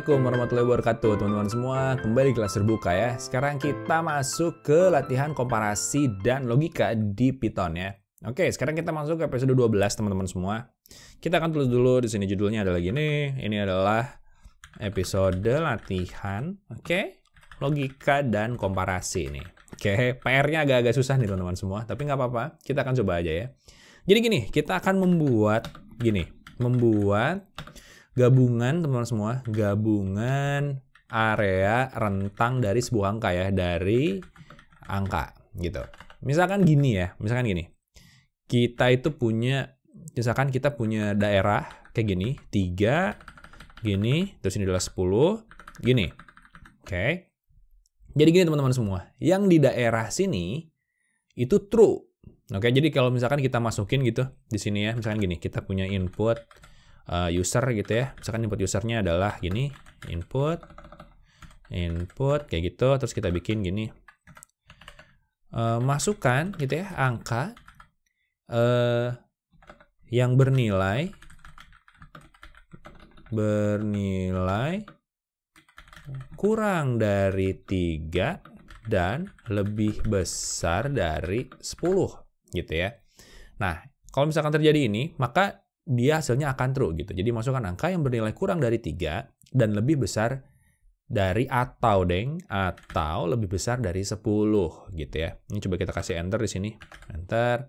Assalamualaikum warahmatullahi wabarakatuh teman-teman semua Kembali kelas terbuka ya Sekarang kita masuk ke latihan komparasi dan logika di Python ya Oke sekarang kita masuk ke episode 12 teman-teman semua Kita akan tulis dulu di sini judulnya adalah gini Ini adalah episode latihan Oke Logika dan komparasi ini Oke PR-nya agak-agak susah nih teman-teman semua Tapi nggak apa-apa kita akan coba aja ya Jadi gini kita akan membuat Gini Membuat gabungan teman-teman semua, gabungan area rentang dari sebuah angka ya, dari angka gitu. Misalkan gini ya, misalkan gini. Kita itu punya misalkan kita punya daerah kayak gini, 3 gini, terus ini adalah 10, gini. Oke. Okay. Jadi gini teman-teman semua, yang di daerah sini itu true. Oke, okay, jadi kalau misalkan kita masukin gitu di sini ya, misalkan gini, kita punya input uh, user gitu ya misalkan input usernya adalah gini input input kayak gitu terus kita bikin gini uh, masukkan gitu ya angka uh, yang bernilai bernilai kurang dari tiga dan lebih besar dari 10 gitu ya. Nah, kalau misalkan terjadi ini, maka dia hasilnya akan true gitu. Jadi masukkan angka yang bernilai kurang dari 3 dan lebih besar dari atau deng atau lebih besar dari 10 gitu ya. Ini coba kita kasih enter di sini. Enter.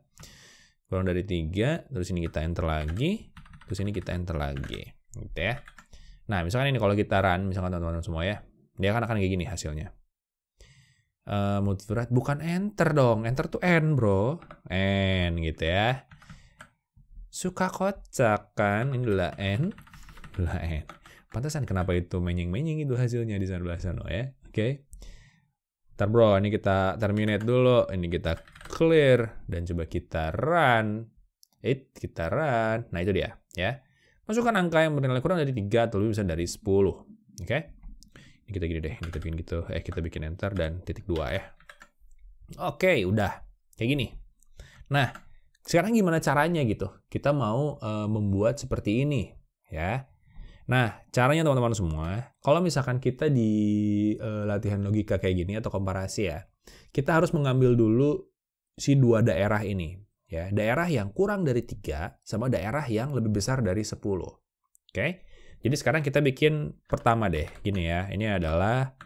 Kurang dari 3, terus ini kita enter lagi, terus ini kita enter lagi gitu ya. Nah, misalkan ini kalau kita run misalkan teman-teman semua ya, dia kan akan kayak gini hasilnya. Uh, bukan enter dong, enter tuh n bro, n gitu ya suka kocak kan ini n adalah n pantasan kenapa itu menying-menying itu hasilnya di sana belasan oh ya oke okay. Ntar bro ini kita terminate dulu ini kita clear dan coba kita run it eh, kita run nah itu dia ya masukkan angka yang bernilai kurang dari 3 atau lebih besar dari 10 oke okay? ini kita gini deh ini kita bikin gitu eh kita bikin enter dan titik dua ya oke okay, udah kayak gini nah sekarang gimana caranya gitu? Kita mau uh, membuat seperti ini, ya. Nah, caranya teman-teman semua, kalau misalkan kita di uh, latihan logika kayak gini atau komparasi ya, kita harus mengambil dulu si dua daerah ini, ya. Daerah yang kurang dari tiga sama daerah yang lebih besar dari 10. Oke? Okay? Jadi sekarang kita bikin pertama deh, gini ya. Ini adalah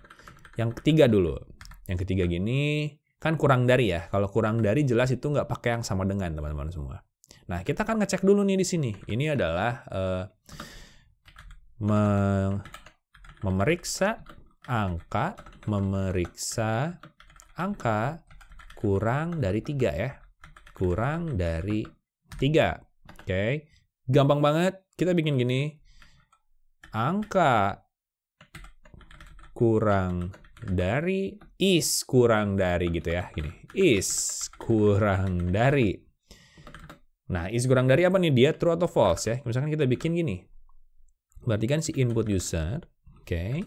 yang ketiga dulu. Yang ketiga gini, Kan kurang dari ya. Kalau kurang dari jelas itu nggak pakai yang sama dengan teman-teman semua. Nah, kita akan ngecek dulu nih di sini. Ini adalah uh, eh, me memeriksa angka, memeriksa angka kurang dari tiga ya. Kurang dari tiga. Oke. Okay. Gampang banget. Kita bikin gini. Angka kurang dari is kurang dari gitu ya. Gini, is kurang dari. Nah, is kurang dari apa nih? Dia true atau false ya. Misalkan kita bikin gini. Berarti kan si input user, oke. Okay,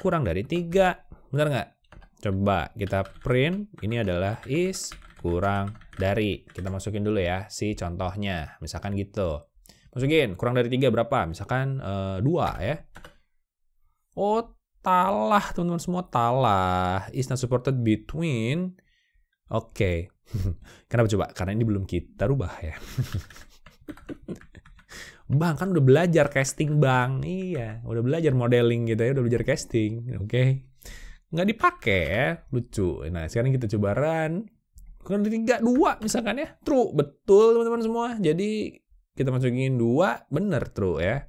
kurang dari tiga Benar nggak? Coba kita print. Ini adalah is kurang dari. Kita masukin dulu ya si contohnya. Misalkan gitu. Masukin, kurang dari tiga berapa? Misalkan uh, ya. Oh, Talah, teman-teman semua, talah is not supported between. Oke. Okay. Kenapa coba? Karena ini belum kita rubah ya. bang, kan udah belajar casting, Bang. Iya, udah belajar modeling gitu ya, udah belajar casting. Oke. Okay. Nggak dipakai ya, lucu. Nah, sekarang kita coba run. Kan tiga, dua misalkan ya. True, betul teman-teman semua. Jadi kita masukin dua, bener true ya.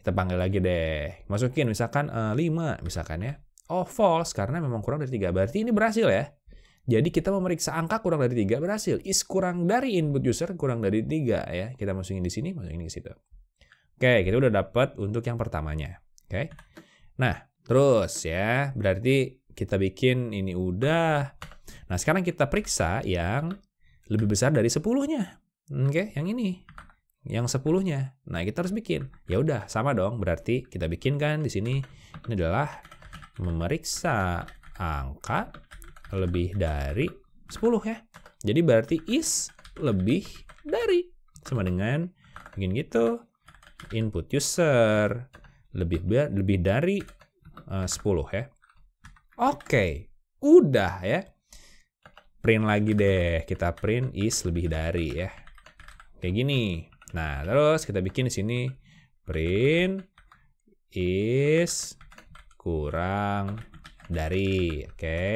Kita panggil lagi deh. Masukin misalkan uh, eh, 5 misalkan ya. Oh false karena memang kurang dari 3. Berarti ini berhasil ya. Jadi kita memeriksa angka kurang dari 3 berhasil. Is kurang dari input user kurang dari 3 ya. Kita masukin di sini, masukin di situ. Oke, kita udah dapat untuk yang pertamanya. Oke. Nah, terus ya, berarti kita bikin ini udah. Nah, sekarang kita periksa yang lebih besar dari 10-nya. Oke, yang ini yang sepuluhnya. Nah, kita harus bikin. Ya udah, sama dong. Berarti kita bikin kan di sini ini adalah memeriksa angka lebih dari 10 ya. Jadi berarti is lebih dari sama dengan begini gitu input user lebih lebih dari eh, uh, 10 ya. Oke, udah ya. Print lagi deh. Kita print is lebih dari ya. Kayak gini. Nah, terus kita bikin di sini print is kurang dari. Oke. Okay.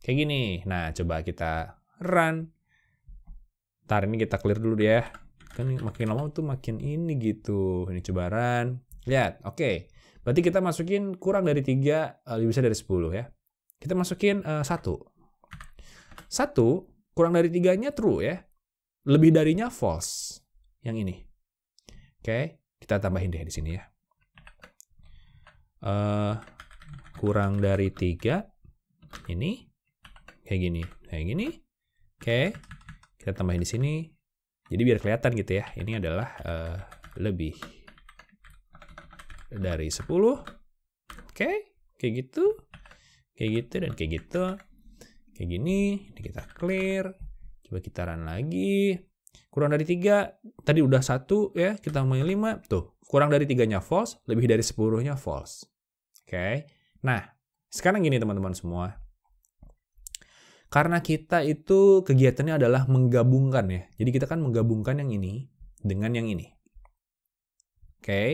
Kayak gini. Nah, coba kita run. Ntar ini kita clear dulu ya. Kan makin lama tuh makin ini gitu. Ini coba run. Lihat. Oke. Okay. Berarti kita masukin kurang dari 3, eh, lebih besar dari 10 ya. Kita masukin uh, 1. 1 kurang dari 3-nya true ya. Lebih darinya false yang ini. Oke, kita tambahin deh di sini ya. Uh, kurang dari tiga ini kayak gini, kayak gini. Oke, kita tambahin di sini. Jadi biar kelihatan gitu ya. Ini adalah uh, lebih dari 10. Oke, kayak gitu. Kayak gitu dan kayak gitu. Kayak gini, ini kita clear. Coba kita run lagi. Kurang dari tiga tadi udah satu ya, kita mau lima tuh. Kurang dari tiganya false, lebih dari sepuluhnya false. Oke. Okay. Nah, sekarang gini teman-teman semua. Karena kita itu kegiatannya adalah menggabungkan ya. Jadi kita kan menggabungkan yang ini dengan yang ini. Oke. Okay.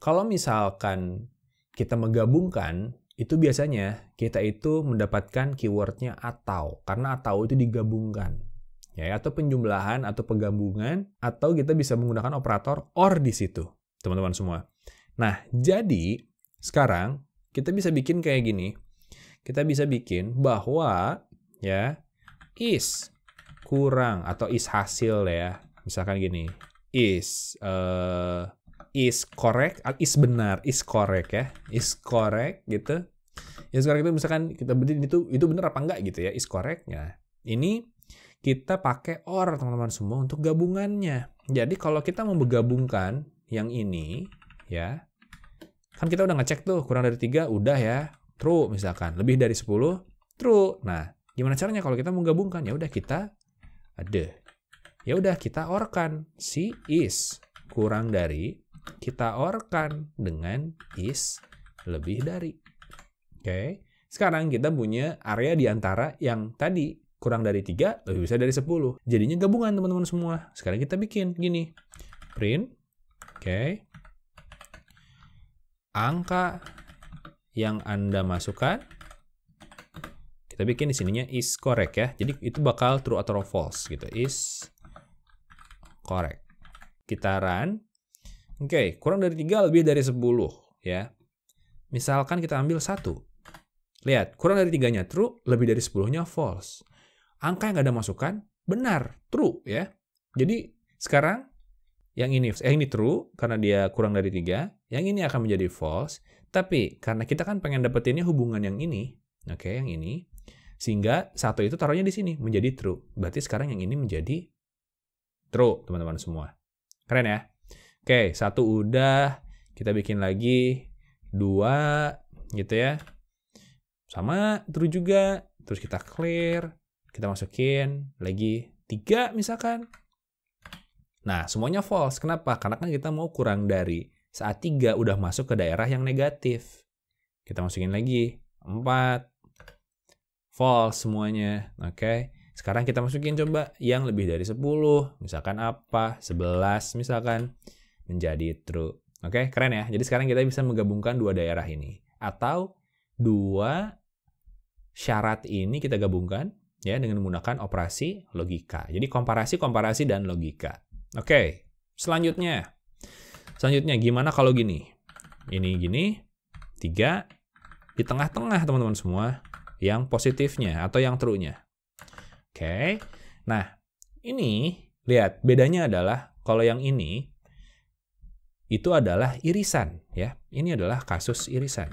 Kalau misalkan kita menggabungkan, itu biasanya kita itu mendapatkan keywordnya atau. Karena atau itu digabungkan. Ya, ya atau penjumlahan atau penggabungan atau kita bisa menggunakan operator or di situ, teman-teman semua. Nah, jadi sekarang kita bisa bikin kayak gini. Kita bisa bikin bahwa ya is kurang atau is hasil ya. Misalkan gini, is uh, is correct, ah, is benar, is correct ya, is correct gitu. ya sekarang itu misalkan kita berdiri itu itu benar apa enggak gitu ya, is correct ya. Ini kita pakai or teman-teman semua untuk gabungannya. Jadi kalau kita mau menggabungkan yang ini ya, kan kita udah ngecek tuh kurang dari tiga udah ya true misalkan, lebih dari 10 true. Nah, gimana caranya kalau kita mau gabungkan? Ya udah kita ada. Ya udah kita orkan si is kurang dari kita orkan dengan is lebih dari. Oke. Okay. Sekarang kita punya area di antara yang tadi kurang dari 3, lebih besar dari 10. Jadinya gabungan teman-teman semua. Sekarang kita bikin gini. Print. Oke. Okay. Angka yang Anda masukkan. Kita bikin di sininya is correct ya. Jadi itu bakal true atau false gitu. Is correct. Kita run. Oke, okay. kurang dari 3 lebih dari 10 ya. Misalkan kita ambil satu. Lihat, kurang dari tiganya true, lebih dari 10-nya false angka yang nggak ada masukan benar, true ya. Jadi sekarang yang ini eh, ini true karena dia kurang dari tiga, yang ini akan menjadi false. Tapi karena kita kan pengen dapetinnya hubungan yang ini, oke okay, yang ini, sehingga satu itu taruhnya di sini menjadi true. Berarti sekarang yang ini menjadi true teman-teman semua. Keren ya? Oke, okay, satu udah, kita bikin lagi dua gitu ya. Sama true juga, terus kita clear, kita masukin lagi tiga misalkan. Nah, semuanya false. Kenapa? Karena kan kita mau kurang dari. Saat tiga udah masuk ke daerah yang negatif. Kita masukin lagi empat False semuanya. Oke. Okay? Sekarang kita masukin coba yang lebih dari 10, misalkan apa, 11 misalkan, menjadi true. Oke, okay, keren ya. Jadi sekarang kita bisa menggabungkan dua daerah ini. Atau dua syarat ini kita gabungkan ya dengan menggunakan operasi logika. Jadi komparasi, komparasi dan logika. Oke, selanjutnya. Selanjutnya gimana kalau gini? Ini gini, tiga di tengah-tengah teman-teman semua yang positifnya atau yang true-nya. Oke. Nah, ini lihat bedanya adalah kalau yang ini itu adalah irisan ya. Ini adalah kasus irisan.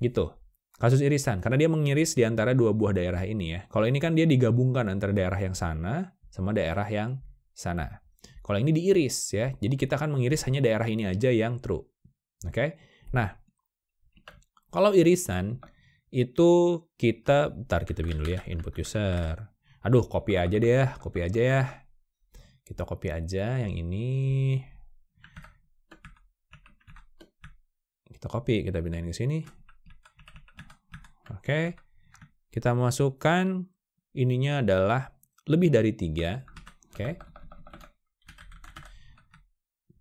Gitu. Kasus irisan, karena dia mengiris di antara dua buah daerah ini ya. Kalau ini kan dia digabungkan antara daerah yang sana sama daerah yang sana. Kalau ini diiris ya, jadi kita akan mengiris hanya daerah ini aja yang true. Oke? Okay? Nah, kalau irisan itu kita, bentar kita bikin dulu ya, input user. Aduh, copy aja deh ya, copy aja ya. Kita copy aja yang ini. Kita copy, kita pindahin ke sini. Oke. Kita masukkan ininya adalah lebih dari tiga. Oke.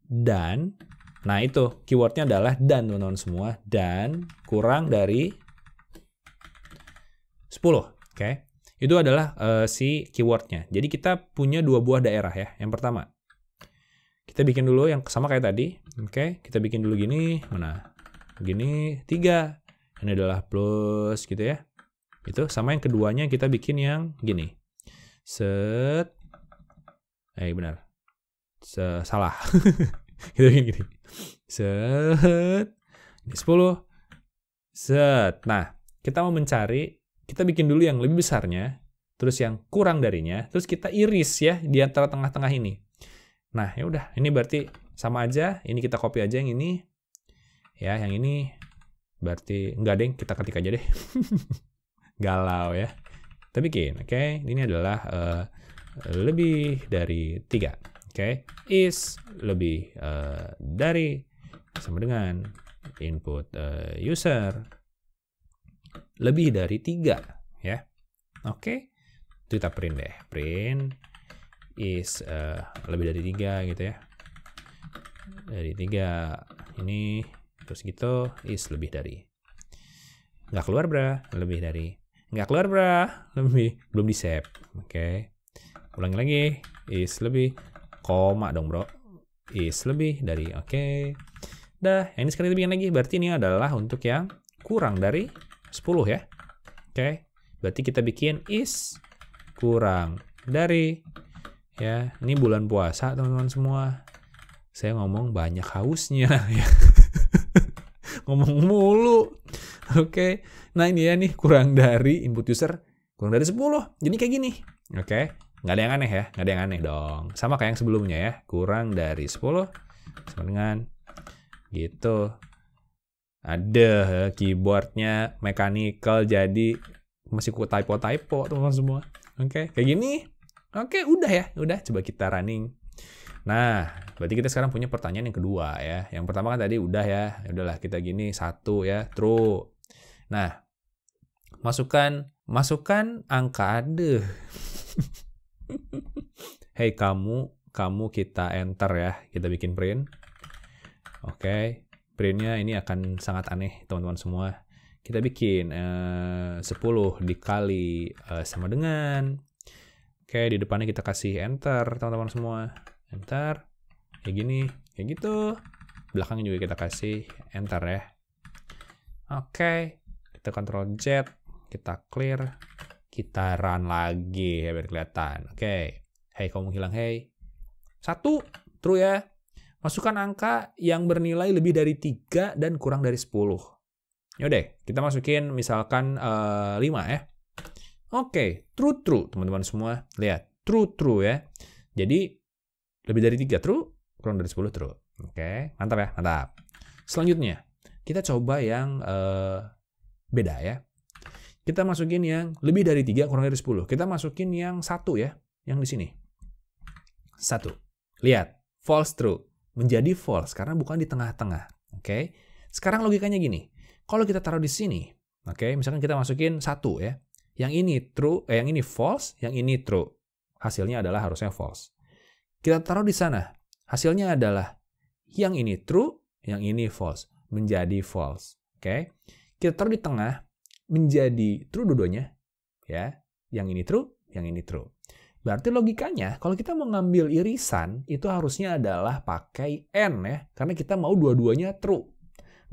Dan, nah itu keywordnya adalah dan teman-teman semua. Dan kurang dari 10. Oke. Itu adalah uh, si keywordnya. Jadi kita punya dua buah daerah ya. Yang pertama, kita bikin dulu yang sama kayak tadi. Oke, kita bikin dulu gini. Mana? Gini, tiga. Kan ini adalah plus gitu ya itu sama yang keduanya kita bikin yang gini set eh iya, benar Se salah kita gitu, bikin gini set ini 10 set nah kita mau mencari kita bikin dulu yang lebih besarnya terus yang kurang darinya terus kita iris ya di antara tengah-tengah ini nah ya udah ini berarti sama aja ini kita copy aja yang ini ya yang ini Berarti nggak deh, kita ketik aja deh. Galau ya. Kita bikin, oke. Okay? Ini adalah uh, lebih dari tiga. Oke, okay? is lebih uh, dari sama dengan input uh, user lebih dari tiga ya. Oke, okay? kita print deh, print is uh, lebih dari tiga gitu ya. Dari tiga ini Terus gitu is lebih dari. Nggak keluar bra, lebih dari. Nggak keluar bra, lebih. Belum di save. Oke. Okay. Ulangi lagi. Is lebih. Koma dong bro. Is lebih dari. Oke. Okay. Dah, yang ini sekali lebih lagi. Berarti ini adalah untuk yang kurang dari 10 ya. Oke. Okay. Berarti kita bikin is kurang dari ya ini bulan puasa teman-teman semua saya ngomong banyak hausnya ya Ngomong mulu. Oke. Okay. Nah, ini ya nih kurang dari input user kurang dari 10. Jadi kayak gini. Oke. Okay. Nggak ada yang aneh ya, nggak ada yang aneh dong. Sama kayak yang sebelumnya ya, kurang dari 10 sama dengan gitu. Ada keyboardnya mechanical jadi masih ku typo-typo teman-teman semua. Oke, okay. kayak gini. Oke, okay, udah ya, udah coba kita running Nah, berarti kita sekarang punya pertanyaan yang kedua ya. Yang pertama kan tadi udah ya, ya udahlah kita gini satu ya, true. Nah, masukkan masukkan angka ada. hey kamu, kamu kita enter ya, kita bikin print. Oke, okay. printnya ini akan sangat aneh teman-teman semua. Kita bikin eh, 10 dikali eh, sama dengan Oke, okay, di depannya kita kasih enter teman-teman semua enter kayak gini kayak gitu belakang juga kita kasih enter ya oke okay. kita control Z kita clear kita run lagi ya biar kelihatan oke okay. hey kamu hilang hey satu true ya masukkan angka yang bernilai lebih dari tiga dan kurang dari 10 yaudah kita masukin misalkan uh, eh, 5 ya oke okay. true true teman-teman semua lihat true true ya jadi lebih dari 3 true, kurang dari 10 true. Oke, okay. mantap ya, mantap. Selanjutnya, kita coba yang uh, beda ya. Kita masukin yang lebih dari 3, kurang dari 10. Kita masukin yang satu ya, yang di sini. Satu. Lihat, false true. Menjadi false karena bukan di tengah-tengah. Oke. Okay? Sekarang logikanya gini. Kalau kita taruh di sini, oke, okay, misalkan kita masukin satu ya. Yang ini true, eh, yang ini false, yang ini true. Hasilnya adalah harusnya false. Kita taruh di sana. Hasilnya adalah yang ini true, yang ini false. Menjadi false. Oke. Okay? Kita taruh di tengah menjadi true dua-duanya. Ya. Yang ini true, yang ini true. Berarti logikanya kalau kita mau ngambil irisan itu harusnya adalah pakai n ya. Karena kita mau dua-duanya true.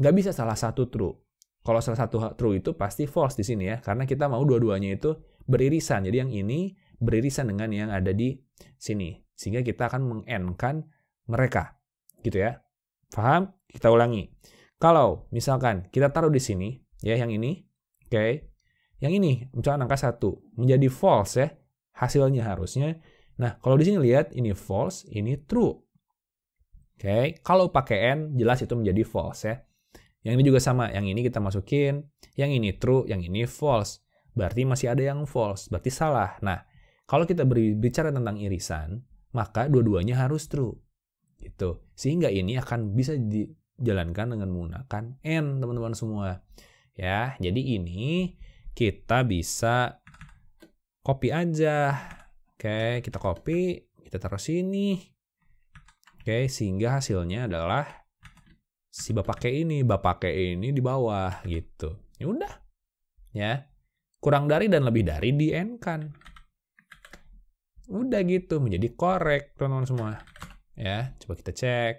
Nggak bisa salah satu true. Kalau salah satu true itu pasti false di sini ya. Karena kita mau dua-duanya itu beririsan. Jadi yang ini beririsan dengan yang ada di sini sehingga kita akan mengenkan mereka. Gitu ya. Paham? Kita ulangi. Kalau misalkan kita taruh di sini, ya yang ini, oke. Okay. Yang ini, misalkan angka satu menjadi false ya, hasilnya harusnya. Nah, kalau di sini lihat, ini false, ini true. Oke, okay. kalau pakai N, jelas itu menjadi false ya. Yang ini juga sama, yang ini kita masukin, yang ini true, yang ini false. Berarti masih ada yang false, berarti salah. Nah, kalau kita berbicara tentang irisan, maka dua-duanya harus true. Gitu. Sehingga ini akan bisa dijalankan dengan menggunakan n teman-teman semua. Ya, jadi ini kita bisa copy aja. Oke, kita copy, kita taruh sini. Oke, sehingga hasilnya adalah si bapak kayak ini, bapak kayak ini di bawah gitu. Ya udah. Ya. Kurang dari dan lebih dari di n kan. Udah gitu menjadi korek teman-teman semua. Ya, coba kita cek.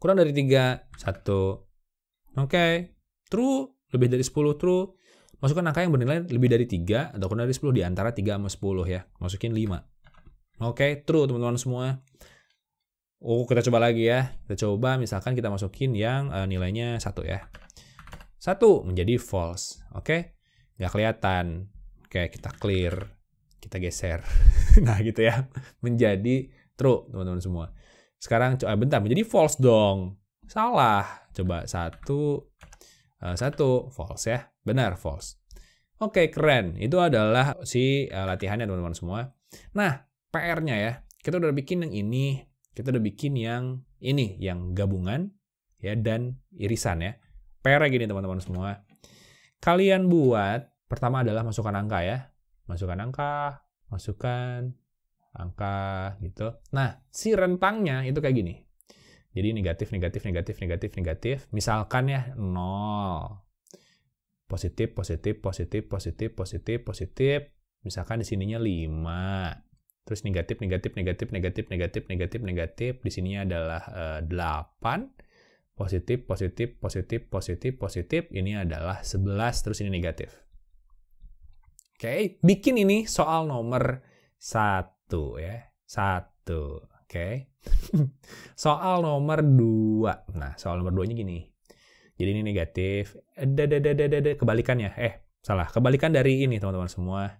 Kurang dari tiga satu Oke. Okay. True, lebih dari 10 true. Masukkan angka yang bernilai lebih dari tiga atau kurang dari 10 di antara 3 sama 10 ya. Masukin 5. Oke, okay, true teman-teman semua. Oh, kita coba lagi ya. Kita coba misalkan kita masukin yang uh, nilainya satu ya. Satu menjadi false. Oke. Okay? Nggak kelihatan. Oke, okay, kita clear kita geser. nah gitu ya, menjadi true teman-teman semua. Sekarang coba eh, bentar menjadi false dong. Salah. Coba satu eh, satu false ya. Benar false. Oke, okay, keren. Itu adalah si eh, latihannya teman-teman semua. Nah, PR-nya ya. Kita udah bikin yang ini, kita udah bikin yang ini, yang gabungan ya dan irisan ya. PR nya gini teman-teman semua. Kalian buat pertama adalah masukkan angka ya masukkan angka, masukkan angka gitu. Nah, si rentangnya itu kayak gini. Jadi negatif, negatif, negatif, negatif, negatif. Misalkan ya 0. Positif, positif, positif, positif, positif, positif. Misalkan di sininya 5. Terus negatif, negatif, negatif, negatif, negatif, negatif, negatif. Di sininya adalah e, eh, 8. Positif, positif, positif, positif, positif. Ini adalah 11. Terus ini negatif. Oke, bikin ini soal nomor satu ya. Satu. Oke. soal nomor dua. Nah, soal nomor duanya gini. Jadi ini negatif. Kebalikannya. Eh, salah. Kebalikan dari ini, teman-teman semua.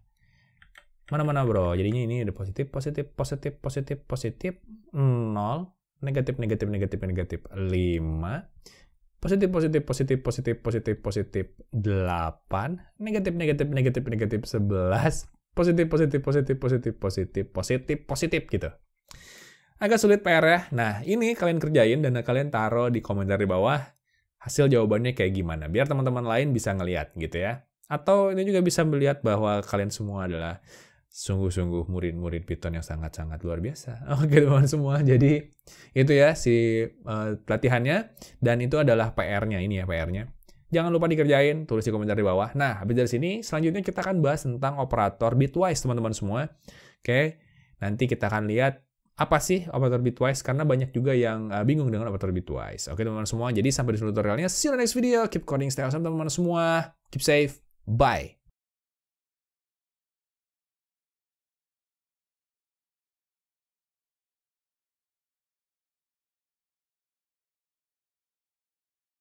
Mana-mana, bro. Jadinya ini ada positif, positif, positif, positif, positif. Nol, Negatif, negatif, negatif, negatif. Lima. Positif, positif, positif, positif, positif, positif, 8. Negatif, negatif, negatif, negatif, 11. Positif, positif, positif, positif, positif, positif, positif, gitu. Agak sulit PR ya. Nah, ini kalian kerjain dan kalian taruh di komentar di bawah hasil jawabannya kayak gimana. Biar teman-teman lain bisa ngeliat gitu ya. Atau ini juga bisa melihat bahwa kalian semua adalah sungguh-sungguh murid-murid Python yang sangat-sangat luar biasa. Oke teman teman semua, jadi itu ya si uh, pelatihannya dan itu adalah PR-nya ini ya PR-nya. Jangan lupa dikerjain, tulis di komentar di bawah. Nah, habis dari sini selanjutnya kita akan bahas tentang operator bitwise teman-teman semua. Oke, nanti kita akan lihat apa sih operator bitwise karena banyak juga yang eh, bingung dengan operator bitwise. Oke teman-teman semua, jadi sampai di tutorialnya. See you next video. Keep coding stay awesome teman-teman semua. Keep safe. Bye.